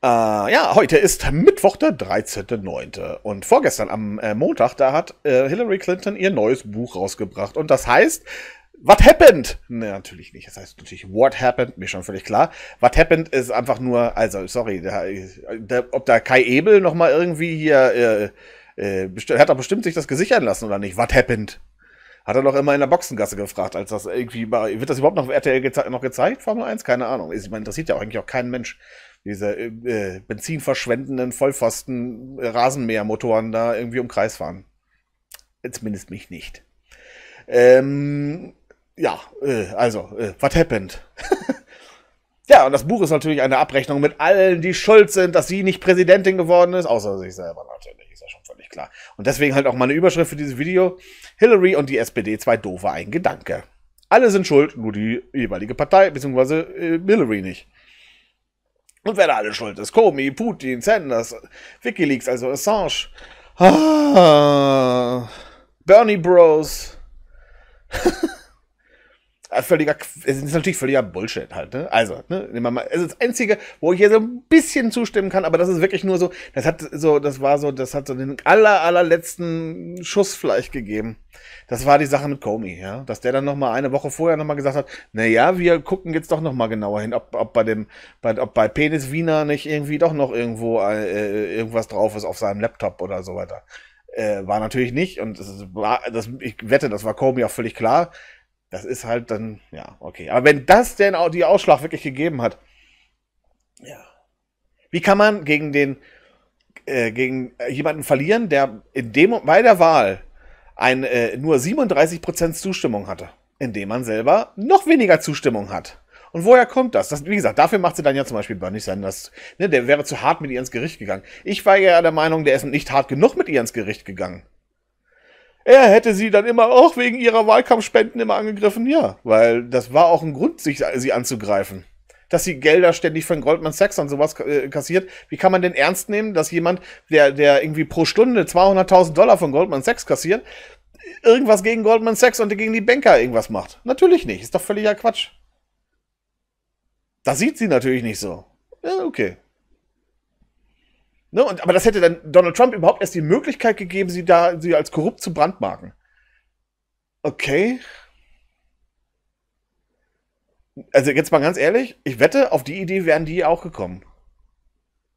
Äh, ja, heute ist Mittwoch, der 13.09. Und vorgestern am äh, Montag, da hat äh, Hillary Clinton ihr neues Buch rausgebracht. Und das heißt What happened? Ne, natürlich nicht. Das heißt natürlich What happened, mir schon völlig klar. What happened ist einfach nur, also sorry, da, da, ob da Kai Ebel nochmal irgendwie hier äh, äh, hat er bestimmt sich das gesichern lassen oder nicht? What happened? Hat er doch immer in der Boxengasse gefragt, als das irgendwie war. wird das überhaupt noch auf RTL geze noch gezeigt? Formel 1? Keine Ahnung. Ist, man interessiert ja auch eigentlich auch keinen Mensch. Diese äh, äh benzinverschwendenden Vollpfosten äh, Rasenmähermotoren da irgendwie im Kreis fahren. Zumindest mich nicht. Ähm, ja, äh, also, äh, what happened? ja, und das Buch ist natürlich eine Abrechnung mit allen, die schuld sind, dass sie nicht Präsidentin geworden ist, außer sich selber natürlich, ist ja schon völlig klar. Und deswegen halt auch meine Überschrift für dieses Video: Hillary und die SPD, zwei doofe, ein Gedanke. Alle sind schuld, nur die jeweilige Partei, beziehungsweise äh, Hillary nicht. Und wer da alle schuld ist, Komi, Putin, Sanders, Wikileaks, also Assange, ah, Bernie Bros. Äh, völliger, es ist natürlich völliger Bullshit halt, ne? Also, ne, nehmen wir mal, es ist das Einzige, wo ich hier so ein bisschen zustimmen kann, aber das ist wirklich nur so, das hat so, das war so, das hat so den aller, allerletzten Schuss vielleicht gegeben. Das war die Sache mit Comey, ja, dass der dann nochmal eine Woche vorher nochmal gesagt hat, na ja, wir gucken jetzt doch nochmal genauer hin, ob, ob bei dem, bei, ob bei Penis Wiener nicht irgendwie doch noch irgendwo äh, äh irgendwas drauf ist auf seinem Laptop oder so weiter. Äh, war natürlich nicht und das war, das, ich wette, das war Comey auch völlig klar, das ist halt dann, ja, okay. Aber wenn das denn auch die Ausschlag wirklich gegeben hat, ja. Wie kann man gegen den, äh, gegen äh, jemanden verlieren, der in dem, bei der Wahl ein, äh, nur 37% Zustimmung hatte, indem man selber noch weniger Zustimmung hat? Und woher kommt das? das? Wie gesagt, dafür macht sie dann ja zum Beispiel Bernie Sanders. Ne, der wäre zu hart mit ihr ins Gericht gegangen. Ich war ja der Meinung, der ist nicht hart genug mit ihr ins Gericht gegangen er hätte sie dann immer auch wegen ihrer Wahlkampfspenden immer angegriffen. Ja, weil das war auch ein Grund, sich, sie anzugreifen. Dass sie Gelder ständig von Goldman Sachs und sowas äh, kassiert. Wie kann man denn ernst nehmen, dass jemand, der, der irgendwie pro Stunde 200.000 Dollar von Goldman Sachs kassiert, irgendwas gegen Goldman Sachs und gegen die Banker irgendwas macht? Natürlich nicht. Ist doch völliger Quatsch. Das sieht sie natürlich nicht so. Ja, okay. Ne? Und, aber das hätte dann Donald Trump überhaupt erst die Möglichkeit gegeben, sie da sie als korrupt zu brandmarken. Okay. Also jetzt mal ganz ehrlich, ich wette, auf die Idee wären die auch gekommen.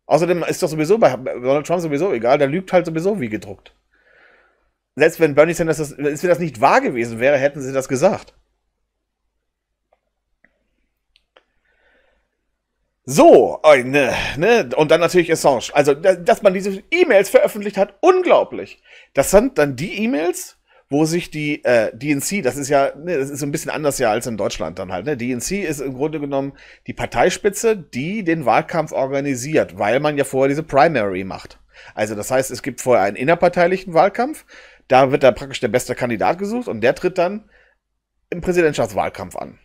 Außerdem ist doch sowieso bei Donald Trump sowieso egal, der lügt halt sowieso wie gedruckt. Selbst wenn Bernie Sanders das, wenn das nicht wahr gewesen wäre, hätten sie das gesagt. So, ne, ne, und dann natürlich Assange. Also, dass man diese E-Mails veröffentlicht hat, unglaublich. Das sind dann die E-Mails, wo sich die äh, DNC, das ist ja, ne, das ist so ein bisschen anders ja als in Deutschland dann halt. Ne? DNC ist im Grunde genommen die Parteispitze, die den Wahlkampf organisiert, weil man ja vorher diese Primary macht. Also das heißt, es gibt vorher einen innerparteilichen Wahlkampf, da wird dann praktisch der beste Kandidat gesucht und der tritt dann im Präsidentschaftswahlkampf an.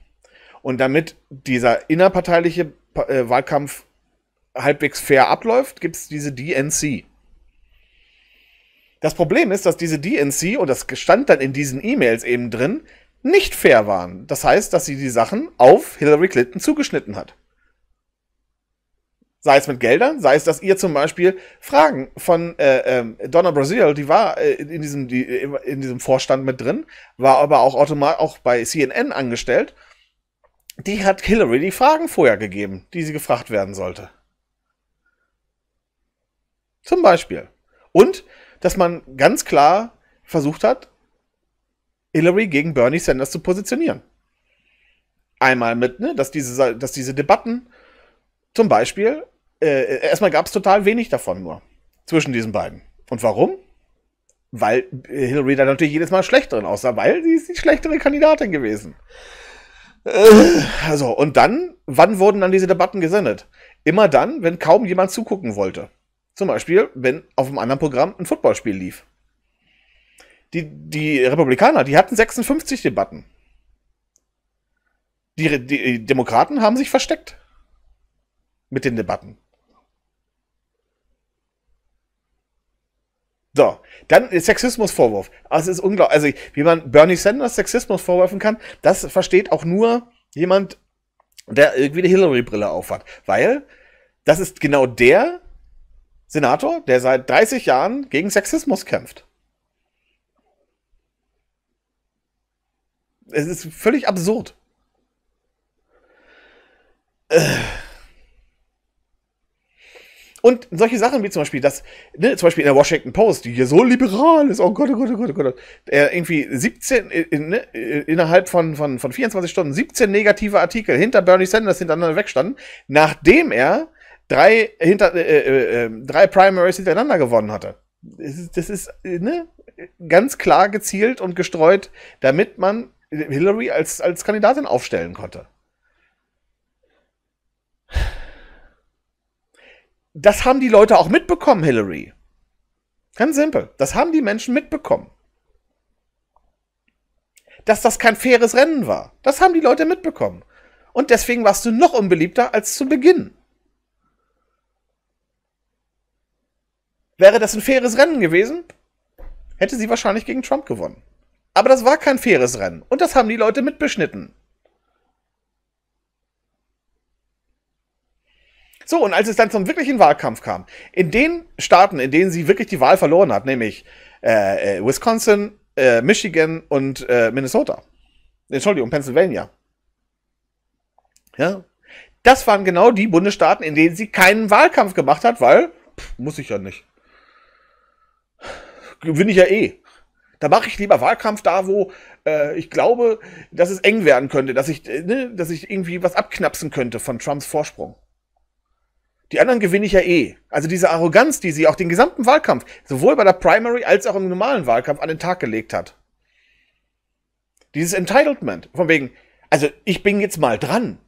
Und damit dieser innerparteiliche äh, Wahlkampf halbwegs fair abläuft, gibt es diese DNC. Das Problem ist, dass diese DNC, und das stand dann in diesen E-Mails eben drin, nicht fair waren. Das heißt, dass sie die Sachen auf Hillary Clinton zugeschnitten hat. Sei es mit Geldern, sei es, dass ihr zum Beispiel Fragen von äh, äh, Donna Brazil, die war äh, in, diesem, die, in diesem Vorstand mit drin, war aber auch, automat auch bei CNN angestellt die hat Hillary die Fragen vorher gegeben, die sie gefragt werden sollte. Zum Beispiel. Und dass man ganz klar versucht hat, Hillary gegen Bernie Sanders zu positionieren. Einmal mit, ne, dass, diese, dass diese Debatten zum Beispiel, äh, erstmal gab es total wenig davon nur zwischen diesen beiden. Und warum? Weil Hillary da natürlich jedes Mal schlecht aussah, weil sie ist die schlechtere Kandidatin gewesen. Also, und dann, wann wurden dann diese Debatten gesendet? Immer dann, wenn kaum jemand zugucken wollte. Zum Beispiel, wenn auf einem anderen Programm ein Footballspiel lief. Die, die Republikaner, die hatten 56 Debatten. Die, die Demokraten haben sich versteckt mit den Debatten. So, dann Sexismusvorwurf. Also es ist unglaublich. Also, wie man Bernie Sanders Sexismus vorwerfen kann, das versteht auch nur jemand, der irgendwie eine Hillary-Brille aufhat. Weil das ist genau der Senator, der seit 30 Jahren gegen Sexismus kämpft. Es ist völlig absurd. Äh. Und solche Sachen wie zum Beispiel, dass, ne, zum Beispiel in der Washington Post, die hier so liberal ist, oh Gott, oh Gott, oh Gott, oh Gott, äh, irgendwie 17, in, ne, äh, innerhalb von, von, von 24 Stunden 17 negative Artikel hinter Bernie Sanders hintereinander wegstanden, nachdem er drei, hinter, äh, äh, äh ähm, drei Primaries hintereinander gewonnen hatte. Das ist, das ist äh, ne, ganz klar gezielt und gestreut, damit man Hillary als, als Kandidatin aufstellen konnte. das haben die Leute auch mitbekommen, Hillary. Ganz simpel. Das haben die Menschen mitbekommen. Dass das kein faires Rennen war. Das haben die Leute mitbekommen. Und deswegen warst du noch unbeliebter als zu Beginn. Wäre das ein faires Rennen gewesen, hätte sie wahrscheinlich gegen Trump gewonnen. Aber das war kein faires Rennen. Und das haben die Leute mitbeschnitten. So, und als es dann zum wirklichen Wahlkampf kam, in den Staaten, in denen sie wirklich die Wahl verloren hat, nämlich äh, äh, Wisconsin, äh, Michigan und äh, Minnesota. Entschuldigung, Pennsylvania. Ja. Das waren genau die Bundesstaaten, in denen sie keinen Wahlkampf gemacht hat, weil pff, muss ich ja nicht. Gewinne ich ja eh. Da mache ich lieber Wahlkampf da, wo äh, ich glaube, dass es eng werden könnte, dass ich, äh, ne, dass ich irgendwie was abknapsen könnte von Trumps Vorsprung die anderen gewinne ich ja eh. Also diese Arroganz, die sie auch den gesamten Wahlkampf, sowohl bei der Primary als auch im normalen Wahlkampf an den Tag gelegt hat. Dieses Entitlement, von wegen, also ich bin jetzt mal dran.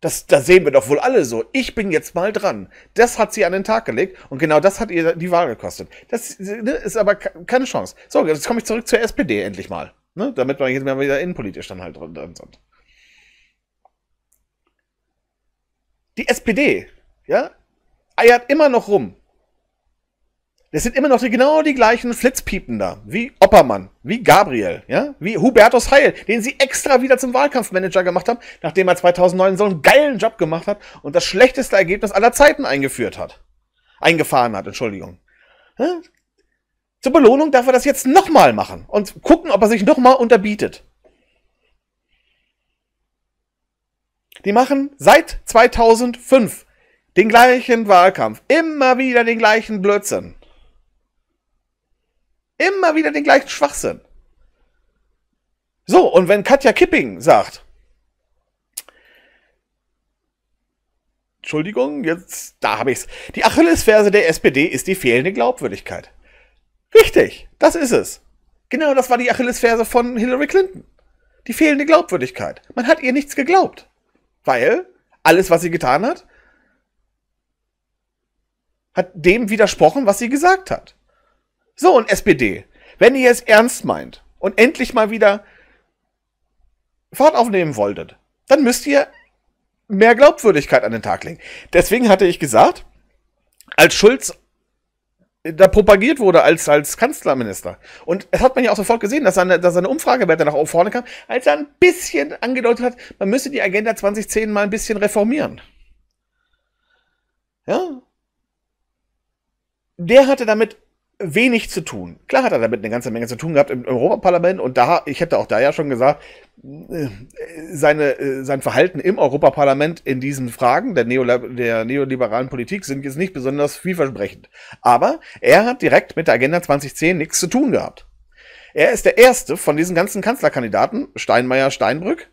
Das, das sehen wir doch wohl alle so. Ich bin jetzt mal dran. Das hat sie an den Tag gelegt und genau das hat ihr die Wahl gekostet. Das ne, ist aber keine Chance. So, jetzt komme ich zurück zur SPD endlich mal. Ne? Damit wir jetzt mal wieder innenpolitisch dann halt drin sind. Die SPD ja, eiert immer noch rum. Das sind immer noch die, genau die gleichen Flitzpiepen da, wie Oppermann, wie Gabriel, ja, wie Hubertus Heil, den sie extra wieder zum Wahlkampfmanager gemacht haben, nachdem er 2009 so einen geilen Job gemacht hat und das schlechteste Ergebnis aller Zeiten eingeführt hat. Eingefahren hat, Entschuldigung. Ja? Zur Belohnung darf er das jetzt nochmal machen und gucken, ob er sich nochmal unterbietet. Die machen seit 2005 den gleichen Wahlkampf. Immer wieder den gleichen Blödsinn. Immer wieder den gleichen Schwachsinn. So, und wenn Katja Kipping sagt, Entschuldigung, jetzt, da habe ich's. Die Achillesferse der SPD ist die fehlende Glaubwürdigkeit. Richtig, das ist es. Genau das war die Achillesferse von Hillary Clinton. Die fehlende Glaubwürdigkeit. Man hat ihr nichts geglaubt. Weil alles, was sie getan hat, hat dem widersprochen, was sie gesagt hat. So, und SPD, wenn ihr es ernst meint und endlich mal wieder Fahrt aufnehmen wolltet, dann müsst ihr mehr Glaubwürdigkeit an den Tag legen. Deswegen hatte ich gesagt, als Schulz da propagiert wurde als, als Kanzlerminister. Und es hat man ja auch sofort gesehen, dass seine, dass seine Umfragewerte nach vorne kam, als er ein bisschen angedeutet hat, man müsse die Agenda 2010 mal ein bisschen reformieren. Ja? der hatte damit wenig zu tun. Klar hat er damit eine ganze Menge zu tun gehabt im, Europaparlament und da, ich hätte auch da ja schon gesagt, äh, seine, äh, sein Verhalten im Europaparlament in diesen Fragen der, Neo, der neoliberalen Politik sind jetzt nicht besonders vielversprechend. Aber er hat direkt mit der Agenda 2010 nichts zu tun gehabt. Er ist der erste von diesen ganzen Kanzlerkandidaten, Steinmeier, Steinbrück,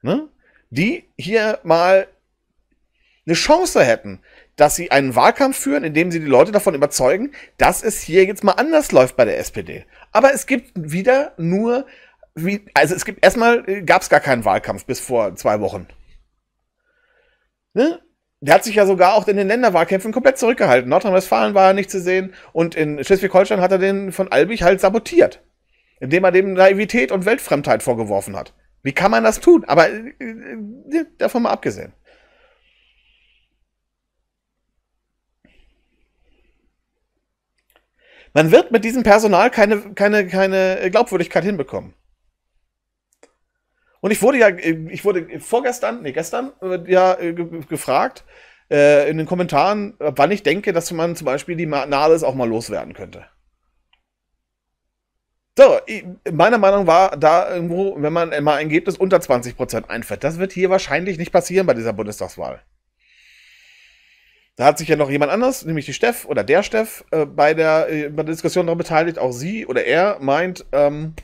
ne, die hier mal eine Chance hätten, dass sie einen Wahlkampf führen, in dem sie die Leute davon überzeugen, dass es hier jetzt mal anders läuft bei der SPD. Aber es gibt wieder nur, wie, also es gibt erstmal, äh, gab es gar keinen Wahlkampf bis vor zwei Wochen. Ne? Der hat sich ja sogar auch in den Länderwahlkämpfen komplett zurückgehalten. Nordrhein-Westfalen war er nicht zu sehen und in Schleswig-Holstein hat er den von Albig halt sabotiert, indem er dem Naivität und Weltfremdheit vorgeworfen hat. Wie kann man das tun? Aber äh, äh davon mal abgesehen. Man wird mit diesem Personal keine, keine, keine Glaubwürdigkeit hinbekommen. Und ich wurde ja, äh, ich wurde vorgestern, nee, gestern äh, ja äh, gefragt äh, in den Kommentaren, wann ich denke, dass man zum Beispiel die Nales auch mal loswerden könnte. So, meiner Meinung war da irgendwo, wenn man mal ein Ergebnis unter 20% einfährt, das wird hier wahrscheinlich nicht passieren bei dieser Bundestagswahl. Da hat sich ja noch jemand anders, nämlich die Steff oder der Steff, äh, bei, der, äh, bei der Diskussion daran beteiligt. Auch sie oder er meint, ähm,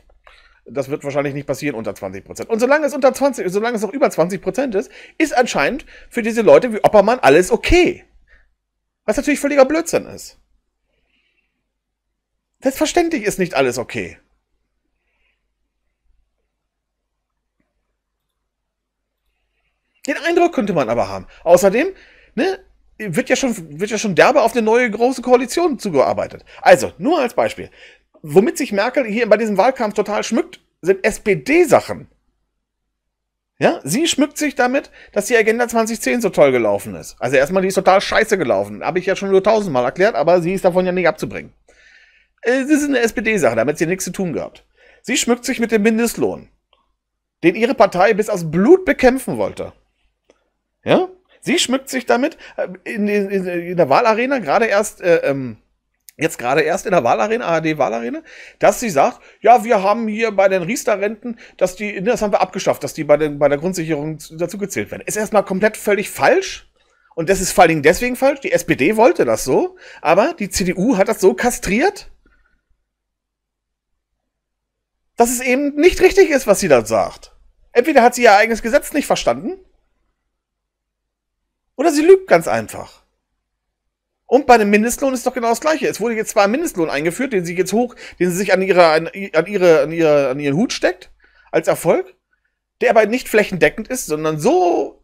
das wird wahrscheinlich nicht passieren unter 20 Prozent. Und solange es unter 20, solange es noch über 20 Prozent ist, ist anscheinend für diese Leute wie Oppermann alles okay. Was natürlich völliger Blödsinn ist. Selbstverständlich ist nicht alles okay. Den Eindruck könnte man aber haben. Außerdem, ne, wird ja schon, wird ja schon derbe auf eine neue große Koalition zugearbeitet. Also, nur als Beispiel. Womit sich Merkel hier bei diesem Wahlkampf total schmückt, sind SPD-Sachen. Ja, sie schmückt sich damit, dass die Agenda 2010 so toll gelaufen ist. Also erstmal, die ist total scheiße gelaufen. Habe ich ja schon nur tausendmal erklärt, aber sie ist davon ja nicht abzubringen. Äh, es ist eine SPD-Sache, damit sie nichts zu tun gehabt. Sie schmückt sich mit dem Mindestlohn, den ihre Partei bis aus Blut bekämpfen wollte. Ja? Sie schmückt sich damit äh, in, in, in der Wahlarena gerade erst, äh, ähm, jetzt gerade erst in der Wahlarena, ARD-Wahlarena, dass sie sagt, ja, wir haben hier bei den Riester-Renten, dass die, ne, das haben wir abgeschafft, dass die bei, den, bei der Grundsicherung dazu gezählt werden. Ist erstmal komplett völlig falsch. Und das ist vor allen Dingen deswegen falsch. Die SPD wollte das so, aber die CDU hat das so kastriert, dass es eben nicht richtig ist, was sie da sagt. Entweder hat sie ihr eigenes Gesetz nicht verstanden, oder sie lügt ganz einfach. Und bei dem Mindestlohn ist doch genau das Gleiche. Es wurde jetzt zwar ein Mindestlohn eingeführt, den sie jetzt hoch, den sie sich an ihre, an ihre, an ihre, an ihren Hut steckt, als Erfolg, der aber nicht flächendeckend ist, sondern so,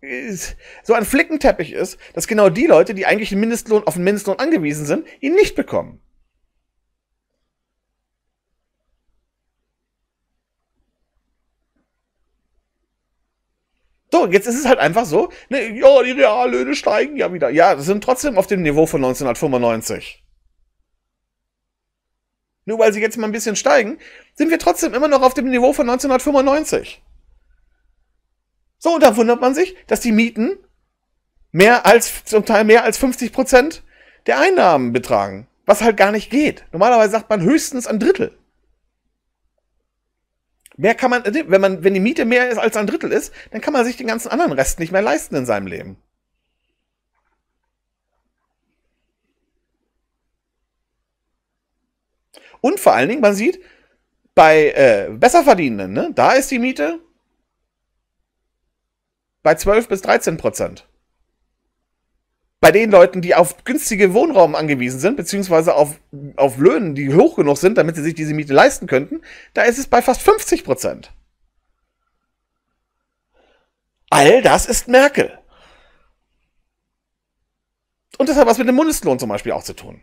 so ein Flickenteppich ist, dass genau die Leute, die eigentlich einen Mindestlohn, auf einen Mindestlohn angewiesen sind, ihn nicht bekommen. So, jetzt ist es halt einfach so, ne, ja, die Reallöhne steigen ja wieder. Ja, das sind trotzdem auf dem Niveau von 1995. Nur weil sie jetzt mal ein bisschen steigen, sind wir trotzdem immer noch auf dem Niveau von 1995. So, und da wundert man sich, dass die Mieten mehr als, zum Teil mehr als 50 Prozent der Einnahmen betragen. Was halt gar nicht geht. Normalerweise sagt man höchstens ein Drittel. Mehr kann man, also, wenn man, wenn die Miete mehr ist als ein Drittel ist, dann kann man sich den ganzen anderen Rest nicht mehr leisten in seinem Leben. Und vor allen Dingen, man sieht, bei äh, Besserverdienenden, ne, da ist die Miete bei 12 bis 13 Prozent bei den Leuten, die auf günstige Wohnraum angewiesen sind, beziehungsweise auf, auf Löhnen, die hoch genug sind, damit sie sich diese Miete leisten könnten, da ist es bei fast 50 Prozent. All das ist Merkel. Und das hat was mit dem Mindestlohn zum Beispiel auch zu tun.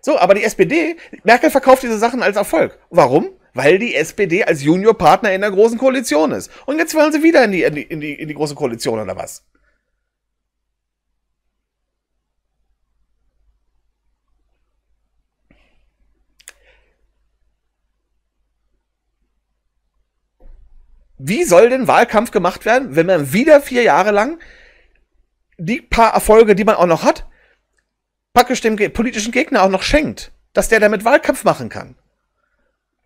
So, aber die SPD, Merkel verkauft diese Sachen als Erfolg. Warum? Weil die SPD als Juniorpartner in der großen Koalition ist. Und jetzt wollen sie wieder in die, in die, in die große Koalition oder was? wie soll denn Wahlkampf gemacht werden, wenn man wieder vier Jahre lang die paar Erfolge, die man auch noch hat, praktisch dem politischen Gegner auch noch schenkt, dass der damit Wahlkampf machen kann?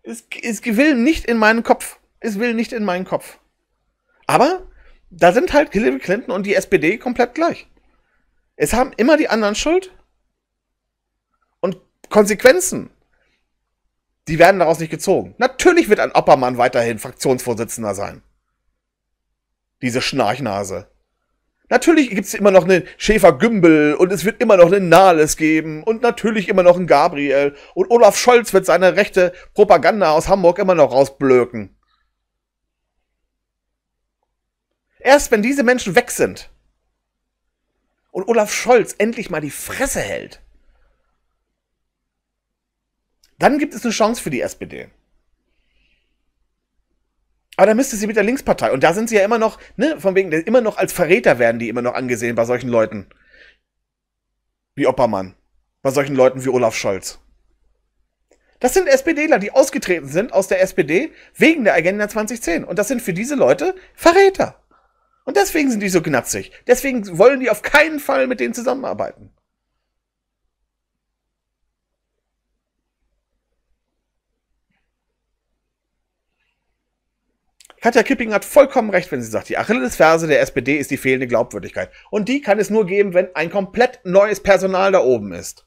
Es, es will nicht in meinen Kopf. Es will nicht in meinen Kopf. Aber da sind halt Hillary Clinton und die SPD komplett gleich. Es haben immer die anderen Schuld. Und Konsequenzen die werden daraus nicht gezogen. Natürlich wird ein Oppermann weiterhin Fraktionsvorsitzender sein. Diese Schnarchnase. Natürlich gibt es immer noch einen Schäfer-Gümbel und es wird immer noch einen Nahles geben und natürlich immer noch einen Gabriel und Olaf Scholz wird seine rechte Propaganda aus Hamburg immer noch rausblöken. Erst wenn diese Menschen weg sind und Olaf Scholz endlich mal die Fresse hält, dann gibt es eine Chance für die SPD. Aber dann müsste sie mit der Linkspartei. Und da sind sie ja immer noch, ne, von wegen, immer noch als Verräter werden die immer noch angesehen bei solchen Leuten. Wie Oppermann. Bei solchen Leuten wie Olaf Scholz. Das sind SPDler, die ausgetreten sind aus der SPD wegen der Agenda 2010. Und das sind für diese Leute Verräter. Und deswegen sind die so knatzig. Deswegen wollen die auf keinen Fall mit denen zusammenarbeiten. Katja Kipping hat vollkommen recht, wenn sie sagt, die Achillesferse der SPD ist die fehlende Glaubwürdigkeit. Und die kann es nur geben, wenn ein komplett neues Personal da oben ist.